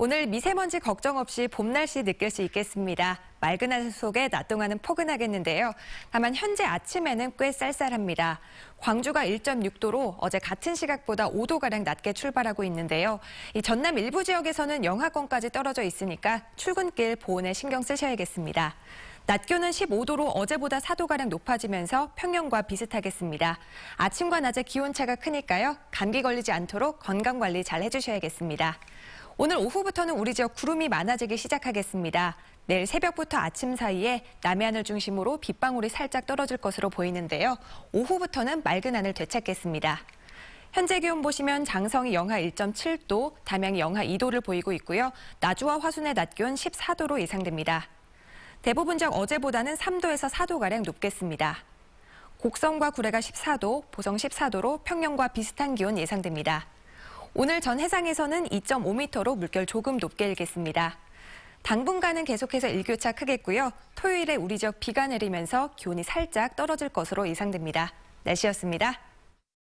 오늘 미세먼지 걱정 없이 봄 날씨 느낄 수 있겠습니다. 맑은 하늘 속에 낮 동안은 포근하겠는데요. 다만 현재 아침에는 꽤 쌀쌀합니다. 광주가 1.6도로 어제 같은 시각보다 5도가량 낮게 출발하고 있는데요. 이 전남 일부 지역에서는 영하권까지 떨어져 있으니까 출근길 보온에 신경 쓰셔야겠습니다. 낮 기온은 15도로 어제보다 4도가량 높아지면서 평년과 비슷하겠습니다. 아침과 낮의 기온차가 크니까요. 감기 걸리지 않도록 건강관리 잘 해주셔야겠습니다. 오늘 오후부터는 우리 지역 구름이 많아지기 시작하겠습니다. 내일 새벽부터 아침 사이에 남해안을 중심으로 빗방울이 살짝 떨어질 것으로 보이는데요. 오후부터는 맑은 하늘 되찾겠습니다. 현재 기온 보시면 장성이 영하 1.7도, 담양이 영하 2도를 보이고 있고요. 나주와 화순의 낮 기온 14도로 예상됩니다. 대부분 지역 어제보다는 3도에서 4도가량 높겠습니다. 곡성과 구례가 14도, 보성 14도로 평년과 비슷한 기온 예상됩니다. 오늘 전 해상에서는 2.5m로 물결 조금 높게 일겠습니다. 당분간은 계속해서 일교차 크겠고요. 토요일에 우리 지역 비가 내리면서 기온이 살짝 떨어질 것으로 예상됩니다. 날씨였습니다.